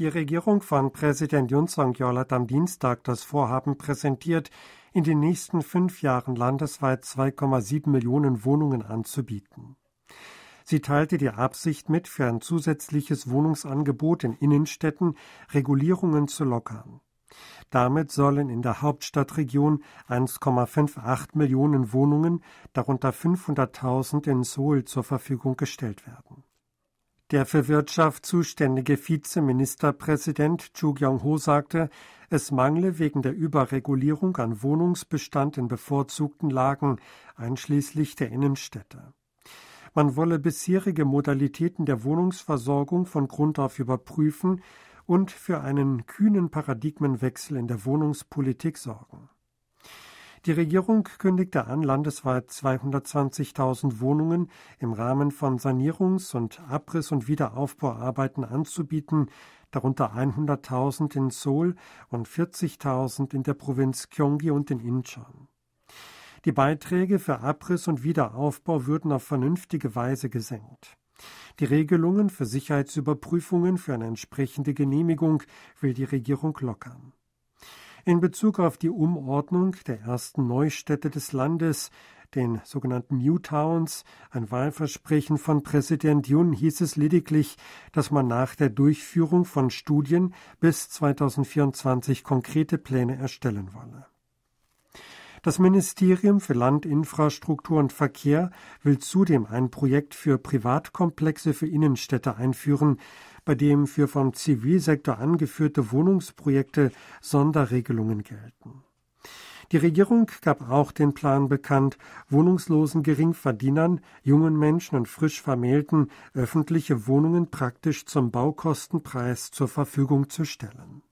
Die Regierung von Präsident Yun Song-yeol hat am Dienstag das Vorhaben präsentiert, in den nächsten fünf Jahren landesweit 2,7 Millionen Wohnungen anzubieten. Sie teilte die Absicht mit, für ein zusätzliches Wohnungsangebot in Innenstädten Regulierungen zu lockern. Damit sollen in der Hauptstadtregion 1,58 Millionen Wohnungen, darunter 500.000 in Seoul, zur Verfügung gestellt werden. Der für Wirtschaft zuständige Vizeministerpräsident Chu Kyung-ho sagte, es mangle wegen der Überregulierung an Wohnungsbestand in bevorzugten Lagen, einschließlich der Innenstädte. Man wolle bisherige Modalitäten der Wohnungsversorgung von Grund auf überprüfen und für einen kühnen Paradigmenwechsel in der Wohnungspolitik sorgen. Die Regierung kündigte an, landesweit 220.000 Wohnungen im Rahmen von Sanierungs- und Abriss- und Wiederaufbauarbeiten anzubieten, darunter 100.000 in Seoul und 40.000 in der Provinz Gyeonggi und in Incheon. Die Beiträge für Abriss und Wiederaufbau würden auf vernünftige Weise gesenkt. Die Regelungen für Sicherheitsüberprüfungen für eine entsprechende Genehmigung will die Regierung lockern. In Bezug auf die Umordnung der ersten Neustädte des Landes, den sogenannten Newtowns, ein Wahlversprechen von Präsident Jun, hieß es lediglich, dass man nach der Durchführung von Studien bis 2024 konkrete Pläne erstellen wolle. Das Ministerium für Land, Infrastruktur und Verkehr will zudem ein Projekt für Privatkomplexe für Innenstädte einführen, bei dem für vom Zivilsektor angeführte Wohnungsprojekte Sonderregelungen gelten. Die Regierung gab auch den Plan bekannt, wohnungslosen Geringverdienern, jungen Menschen und frisch Vermählten öffentliche Wohnungen praktisch zum Baukostenpreis zur Verfügung zu stellen.